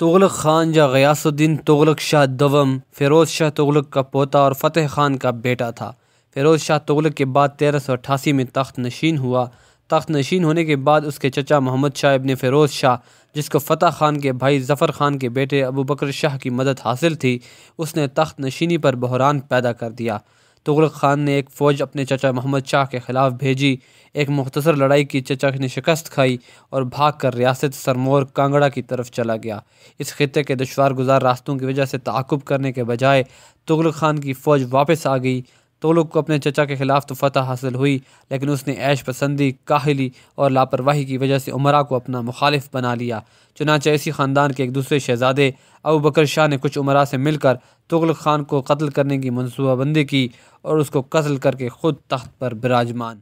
तुगलक खान या गयासुद्दीन तुगलक शाह दवम फ़िरोज़ शाह तुगलक का पोता और फ़तेह खान का बेटा था फ़िरोज़ शाह तुगलक के बाद तेरह सौ अठासी में तख्त नशीन हुआ तख्त नशीन होने के बाद उसके चचा मोहम्मद शाह इबन फ़िरोज़ शाह जिसको फ़तेह खान के भाई ज़फ़र खान के बेटे अबू बकर शाह की मदद हासिल थी उसने तख्त नशीनी पर बहरान पैदा कर दिया तुगल खान ने एक फ़ौज अपने चचा मोहम्मद शाह के ख़िलाफ़ भेजी एक मुख्तर लड़ाई की चचा ने शिकस्त खाई और भाग कर रियासत सरमोर कांगड़ा की तरफ चला गया इस खत्े के दुशवार गुजार रास्तों की वजह से ताकुब करने के बजाय तुगल खान की फ़ौज वापस आ गई तोलुक को अपने चचा के खिलाफ तो फतह हासिल हुई लेकिन उसने ऐश पसंदी काहली और लापरवाही की वजह से उमरा को अपना मुखालिफ बना लिया चुनाच इसी ख़ानदान के एक दूसरे शहजादे अबू बकर शाह ने कुछ उमरा से मिलकर तुगलक खान को कत्ल करने की मनसूबाबंदी की और उसको कत्ल करके ख़ुद तख्त पर विराजमान